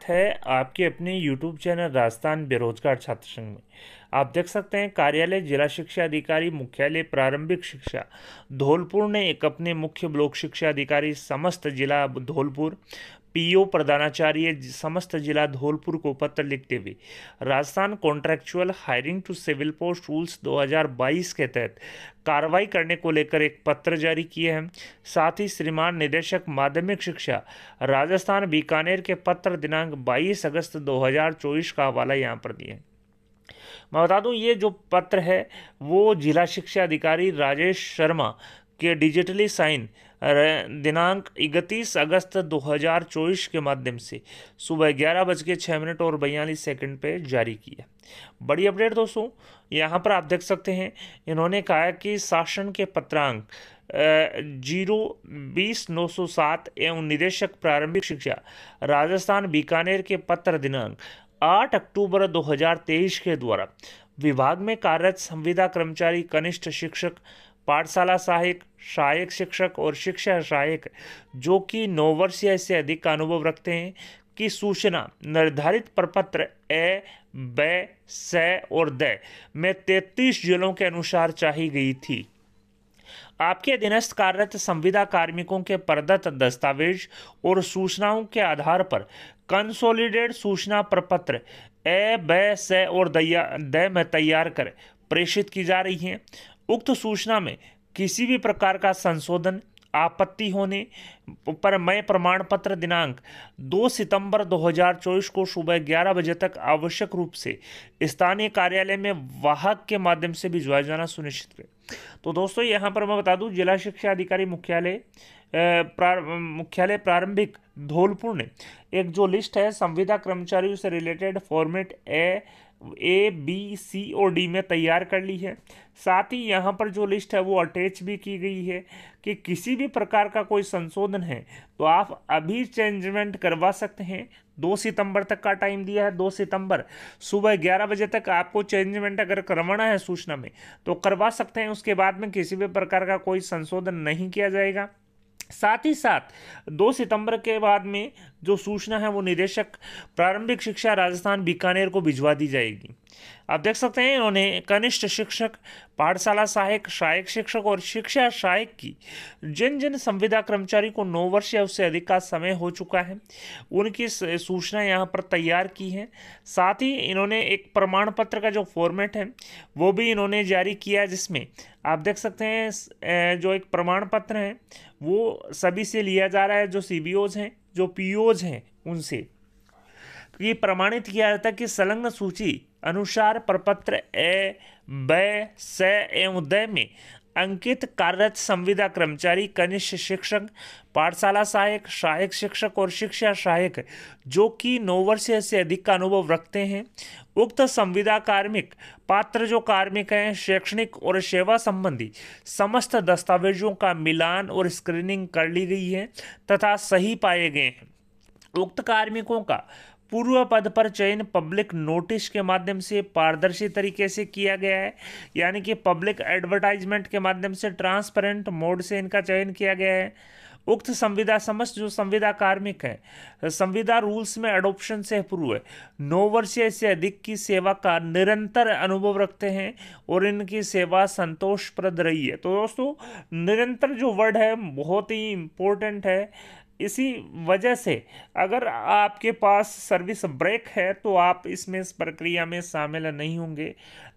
स्वागत है आपके अपने YouTube चैनल राजस्थान बेरोजगार छात्र संघ में आप देख सकते हैं कार्यालय जिला शिक्षा अधिकारी मुख्यालय प्रारंभिक शिक्षा धौलपुर ने एक अपने मुख्य ब्लॉक शिक्षा अधिकारी समस्त जिला धौलपुर पीओ प्रधानाचार्य समस्त जिला धौलपुर को पत्र लिखते हुए Rajasthan contractual hiring to civil post rules 2022 के तहत कार्रवाई करने को लेकर एक पत्र जारी किए हैं साथ ही श्रीमान निदेशक माध्यमिक शिक्षा राजस्थान बीकानेर के पत्र दिनांक 22 अगस्त 2024 का हवाला यहाँ पर दिए हैं मैं बता दूं ये जो पत्र है वो जिला शिक्षा अधिकारी राजेश शर्मा के डिजिटली साइन दिनांक 31 अगस्त 2024 के माध्यम से सुबह ग्यारह बज के मिनट और बयालीस सेकंड पे जारी किया बड़ी अपडेट दोस्तों यहाँ पर आप देख सकते हैं इन्होंने कहा है कि शासन के पत्रांक जीरो बीस नौ सौ सात एवं निदेशक प्रारंभिक शिक्षा राजस्थान बीकानेर के पत्र दिनांक आठ अक्टूबर 2023 के द्वारा विभाग में कार्यरत संविदा कर्मचारी कनिष्ठ शिक्षक पाठशाला सहायक सहायक शिक्षक और शिक्षा सहायक जो कि नौ वर्ष या इससे अधिक का अनुभव रखते हैं की सूचना निर्धारित प्रपत्र ए ब स और द में तैतीस जिलों के अनुसार चाही गई थी आपके अधीनस्थ कार्यरत संविदा कार्मिकों के प्रदत्त दस्तावेज और सूचनाओं के आधार पर कंसोलिडेट सूचना प्रपत्र ए ब स और द में तैयार कर प्रेषित की जा रही हैं उक्त सूचना में किसी भी प्रकार का संशोधन आपत्ति होने पर मैं प्रमाण पत्र दिनांक 2 सितंबर 2024 को सुबह 11 बजे तक आवश्यक रूप से स्थानीय कार्यालय में वाहक के माध्यम से भिजवाया जाना सुनिश्चित करें तो दोस्तों यहाँ पर मैं बता दूँ जिला शिक्षा अधिकारी मुख्यालय प्रार, मुख्यालय प्रारंभिक धौलपुर ने एक जो लिस्ट है संविदा कर्मचारियों से related format A A B C और डी में तैयार कर ली है साथ ही यहाँ पर जो लिस्ट है वो अटैच भी की गई है कि किसी भी प्रकार का कोई संशोधन है तो आप अभी चेंजमेंट करवा सकते हैं दो सितंबर तक का टाइम दिया है दो सितंबर सुबह ग्यारह बजे तक आपको चेंजमेंट अगर करवाना है सूचना में तो करवा सकते हैं उसके बाद में किसी भी प्रकार का कोई संशोधन नहीं किया जाएगा साथ ही साथ 2 सितंबर के बाद में जो सूचना है वो निदेशक प्रारंभिक शिक्षा राजस्थान बीकानेर को भिजवा दी जाएगी आप देख सकते हैं इन्होंने कनिष्ठ शिक्षक पाठशाला सहायक सहायक शिक्षक और शिक्षा सहायक की जिन जिन संविदा कर्मचारी को नौ वर्ष या उससे अधिक का समय हो चुका है उनकी सूचना यहाँ पर तैयार की है साथ ही इन्होंने एक प्रमाण पत्र का जो फॉर्मेट है वो भी इन्होंने जारी किया जिसमें आप देख सकते हैं जो एक प्रमाण पत्र है वो सभी से लिया जा रहा है जो सी हैं जो पी हैं उनसे ये प्रमाणित किया जाता है कि संलग्न सूची अनुसार प्रपत्र ए ब स एवं द में अंकित कार्यरत संविदा कर्मचारी कनिष्ठ शिक्षक पाठशाला सहायक सहायक शिक्षक और शिक्षा सहायक जो कि नौ वर्ष से अधिक का अनुभव रखते हैं उक्त संविदा कार्मिक पात्र जो कार्मिक हैं शैक्षणिक और सेवा संबंधी समस्त दस्तावेजों का मिलान और स्क्रीनिंग कर ली गई है तथा सही पाए गए हैं उक्त कार्मिकों का पूर्व पद पर चयन पब्लिक नोटिस के माध्यम से पारदर्शी तरीके से किया गया है यानी कि पब्लिक एडवर्टाइजमेंट के माध्यम से ट्रांसपेरेंट मोड से इनका चयन किया गया है उक्त संविदा समस्त जो संविदा कार्मिक है संविदा रूल्स में एडोप्शन से पूर्व नौ वर्षीय से अधिक की सेवा का निरंतर अनुभव रखते हैं और इनकी सेवा संतोषप्रद रही है तो दोस्तों निरंतर जो वर्ड है बहुत ही इम्पोर्टेंट है इसी वजह से अगर आपके पास सर्विस ब्रेक है तो आप इसमें इस प्रक्रिया में शामिल नहीं होंगे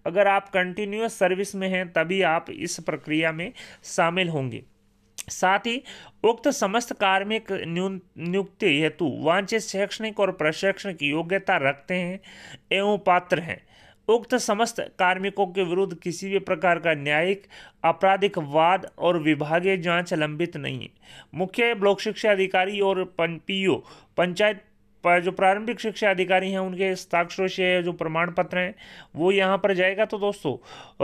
अगर आप कंटिन्यूस सर्विस में हैं तभी आप इस प्रक्रिया में शामिल होंगे साथ ही उक्त समस्त कार्मिक नियुक्ति हेतु वांछित शैक्षणिक और प्रशिक्षण की योग्यता रखते हैं एवं पात्र हैं उक्त समस्त कार्मिकों के विरुद्ध किसी भी प्रकार का न्यायिक आपराधिक वाद और विभागीय जांच लंबित नहीं है मुख्य ब्लॉक शिक्षा अधिकारी और पीओ पंचायत जो प्रारंभिक शिक्षा अधिकारी हैं उनके हस्ताक्षरों से जो प्रमाण पत्र हैं वो यहाँ पर जाएगा तो दोस्तों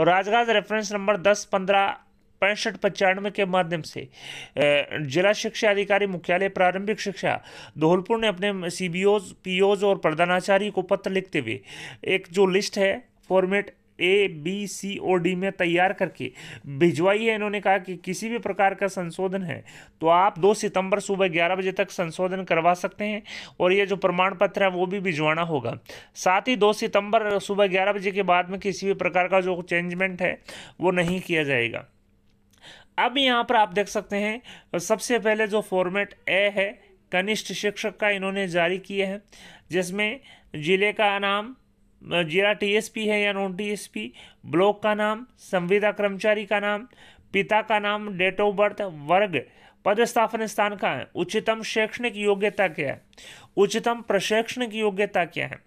राजघाट रेफरेंस नंबर दस पंद्रह पैंसठ पचानवे के माध्यम से जिला शिक्षा अधिकारी मुख्यालय प्रारंभिक शिक्षा धौलपुर ने अपने सी बी ओज पी ओज और प्रधानाचार्य को पत्र लिखते हुए एक जो लिस्ट है format A B C or D में तैयार करके भिजवाई है इन्होंने कहा कि किसी भी प्रकार का संशोधन है तो आप 2 सितंबर सुबह 11 बजे तक संशोधन करवा सकते हैं और ये जो प्रमाण पत्र है वो भी भिजवाना होगा साथ ही 2 सितंबर सुबह 11 बजे के बाद में किसी भी प्रकार का जो चेंजमेंट है वो नहीं किया जाएगा अब यहाँ पर आप देख सकते हैं सबसे पहले जो फॉर्मेट ए है कनिष्ठ शिक्षक का इन्होंने जारी किया है जिसमें ज़िले का नाम जिला टीएसपी है या नॉन टीएसपी ब्लॉक का नाम संविदा कर्मचारी का नाम पिता का नाम डेट ऑफ बर्थ वर्ग पदस्थापन स्थान का है उच्चतम शैक्षणिक योग्यता क्या है उच्चतम प्रशैक्षणिक योग्यता क्या है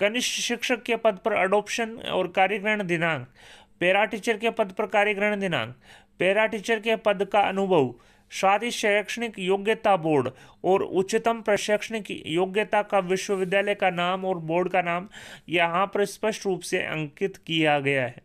कनिष्ठ शिक्षक के पद पर अडोप्शन और कार्यग्रहण दिनांक पैरा टीचर के पद पर कार्यग्रहण दिनांक पैरा टीचर के पद का अनुभव साथ ही शैक्षणिक योग्यता बोर्ड और उच्चतम प्रशैक्षणिक योग्यता का विश्वविद्यालय का नाम और बोर्ड का नाम यहाँ पर स्पष्ट रूप से अंकित किया गया है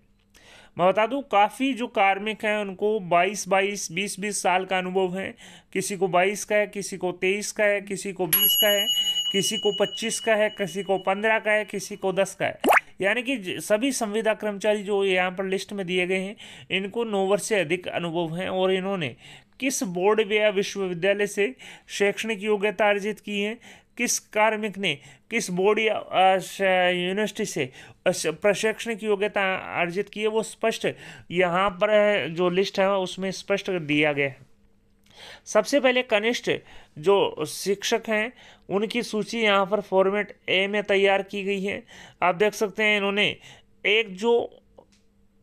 मैं बता दूँ काफ़ी जो कार्मिक हैं उनको 22 22 20 20 साल का अनुभव है किसी को 22 का है किसी को 23 का है किसी को 20 का है किसी को 25 का है किसी को 15 का है किसी को 10 का है यानी कि सभी संविदा कर्मचारी जो यहाँ पर लिस्ट में दिए गए हैं इनको नौ वर्ष से अधिक अनुभव हैं और इन्होंने किस बोर्ड या विश्वविद्यालय से शैक्षणिक योग्यता अर्जित की है किस कार्मिक ने किस बोर्ड या यूनिवर्सिटी से प्रशिक्षण की योग्यता अर्जित की है वो स्पष्ट यहाँ पर जो लिस्ट है उसमें स्पष्ट दिया गया है सबसे पहले कनिष्ठ जो शिक्षक हैं उनकी सूची यहाँ पर फॉर्मेट ए में तैयार की गई है आप देख सकते हैं इन्होंने एक जो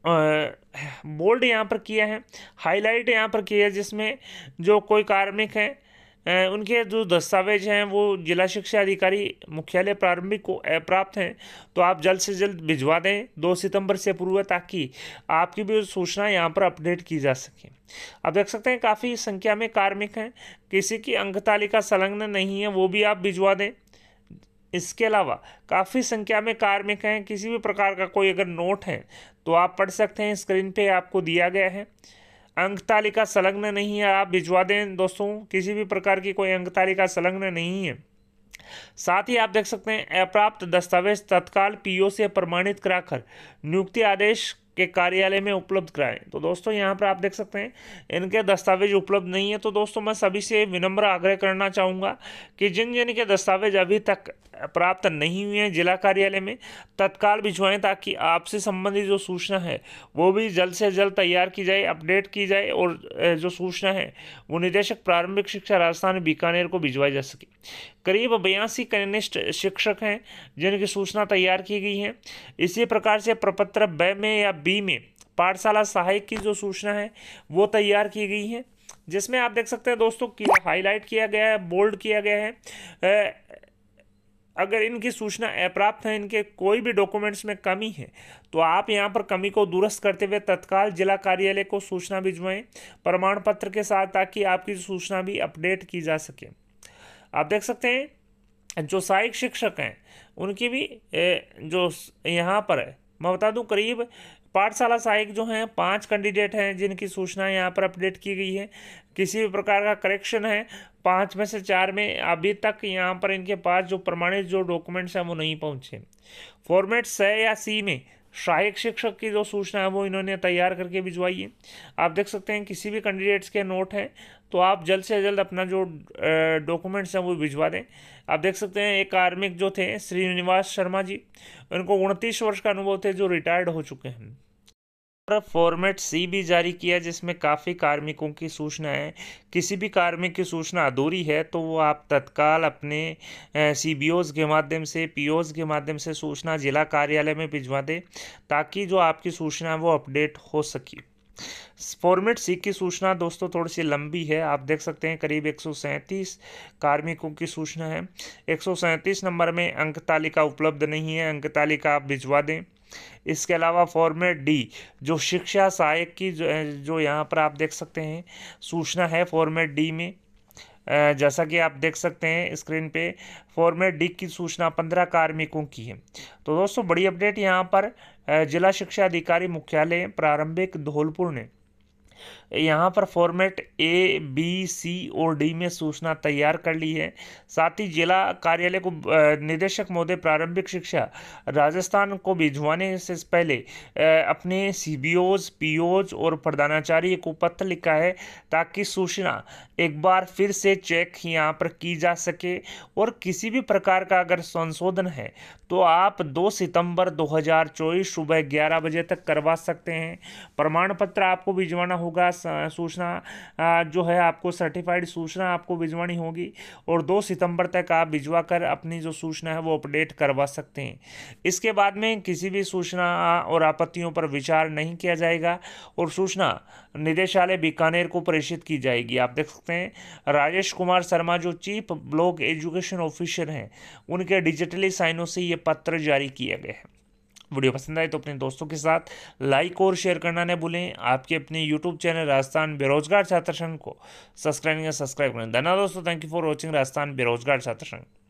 बोल्ड यहाँ पर किया है हाईलाइट यहाँ पर किया है जिसमें जो कोई कार्मिक है उनके जो दस्तावेज हैं वो जिला शिक्षा अधिकारी मुख्यालय प्रारंभिक को प्राप्त हैं तो आप जल्द से जल्द भिजवा दें दो सितंबर से पूर्व ताकि आपकी भी सूचना यहाँ पर अपडेट की जा सके आप देख सकते हैं काफ़ी संख्या में कार्मिक हैं किसी की अंक तालिका संलग्न नहीं है वो भी आप भिजवा दें इसके अलावा काफ़ी संख्या में कार्मिक हैं किसी भी प्रकार का कोई अगर नोट है तो आप पढ़ सकते हैं स्क्रीन पे आपको दिया गया है अंक तालिका संलग्न नहीं है आप भिजवा दें दोस्तों किसी भी प्रकार की कोई अंक तालिका संलग्न नहीं है साथ ही आप देख सकते हैं अप्राप्त दस्तावेज तत्काल पीओ से प्रमाणित कराकर नियुक्ति आदेश के कार्यालय में उपलब्ध कराएं तो दोस्तों यहाँ पर आप देख सकते हैं इनके दस्तावेज उपलब्ध नहीं है तो दोस्तों मैं सभी से विनम्र आग्रह करना चाहूँगा कि जिन जिन के दस्तावेज अभी तक प्राप्त नहीं हुए हैं जिला कार्यालय में तत्काल भिजवाएं ताकि आपसे संबंधित जो सूचना है वो भी जल्द से जल्द तैयार की जाए अपडेट की जाए और जो सूचना है वो निदेशक प्रारंभिक शिक्षा राजस्थान बीकानेर को भिजवाई जा सके करीब बयासी कनिष्ठ शिक्षक हैं जिनकी सूचना तैयार की गई है इसी प्रकार से प्रपत्र ब में या बी में पाठशाला सहायक की जो सूचना है वो तैयार की गई है जिसमें आप देख सकते हैं दोस्तों कि हाईलाइट किया गया है बोल्ड किया गया है ए, अगर इनकी सूचना अप्राप्त है इनके कोई भी डॉक्यूमेंट्स में कमी है तो आप यहाँ पर कमी को दुरुस्त करते हुए तत्काल जिला कार्यालय को सूचना भिजवाएं प्रमाण पत्र के साथ ताकि आपकी सूचना भी अपडेट की जा सके आप देख सकते हैं जो सहायक शिक्षक हैं उनकी भी जो यहाँ पर है मैं बता दूँ करीब पाठशाला सहायक जो हैं पांच कैंडिडेट हैं जिनकी सूचना यहाँ पर अपडेट की गई है किसी भी प्रकार का करेक्शन है पांच में से चार में अभी तक यहाँ पर इनके पास जो प्रमाणित जो डॉक्यूमेंट्स हैं वो नहीं पहुँचे फॉर्मेट स या सी में सहायक शिक्षक की जो सूचना है वो इन्होंने तैयार करके भिजवाई है आप देख सकते हैं किसी भी कैंडिडेट्स के नोट हैं तो आप जल्द से जल्द अपना जो डॉक्यूमेंट्स हैं वो भिजवा दें आप देख सकते हैं एक कार्मिक जो थे श्रीनिवास शर्मा जी उनको उनतीस वर्ष का अनुभव थे जो रिटायर्ड हो चुके हैं दूसरा फॉर्मेट सी भी जारी किया जिसमें काफ़ी कार्मिकों की सूचना है किसी भी कार्मिक की सूचना अधूरी है तो वो आप तत्काल अपने सी के माध्यम से पी के माध्यम से सूचना जिला कार्यालय में भिजवा दें ताकि जो आपकी सूचना है वो अपडेट हो सके फॉर्मेट सी की सूचना दोस्तों थोड़ी सी लंबी है आप देख सकते हैं करीब एक कार्मिकों की सूचना है एक नंबर में अंक तालिका उपलब्ध नहीं है अंक तालिका आप भिजवा दें इसके अलावा फॉर्मेट डी जो शिक्षा सहायक की जो, जो यहाँ पर आप देख सकते हैं सूचना है फॉर्मेट डी में जैसा कि आप देख सकते हैं स्क्रीन पे फॉर्मेट डी की सूचना पंद्रह कार्मिकों की है तो दोस्तों बड़ी अपडेट यहाँ पर जिला शिक्षा अधिकारी मुख्यालय प्रारंभिक धौलपुर ने यहाँ पर फॉर्मेट ए बी सी और डी में सूचना तैयार कर ली है साथ ही जिला कार्यालय को निदेशक महोदय प्रारंभिक शिक्षा राजस्थान को भिजवाने से पहले अपने सी बी ओज पी ओज और प्रधानाचार्य को पत्र लिखा है ताकि सूचना एक बार फिर से चेक यहाँ पर की जा सके और किसी भी प्रकार का अगर संशोधन है तो आप 2 सितंबर 2024 सुबह 11 बजे तक करवा सकते हैं प्रमाण पत्र आपको भिजवाना होगा होगा सूचना जो है आपको सर्टिफाइड सूचना आपको भिजवानी होगी और दो सितंबर तक आप भिजवा कर अपनी जो सूचना है वो अपडेट करवा सकते हैं इसके बाद में किसी भी सूचना और आपत्तियों पर विचार नहीं किया जाएगा और सूचना निदेशालय बीकानेर को प्रेषित की जाएगी आप देख सकते हैं राजेश कुमार शर्मा जो चीफ ब्लॉक एजुकेशन ऑफिसर हैं उनके डिजिटली साइनों से ये पत्र जारी किया गया है वीडियो पसंद आए तो अपने दोस्तों के साथ लाइक और शेयर करना न भूलें आपके अपने यूट्यूब चैनल राजस्थान बेरोजगार छात्र संघ को सब्सक्राइब सब्सक्राइब करें धन्यवाद दोस्तों thank you for watching Rajasthan बेरोजगार छात्र संघ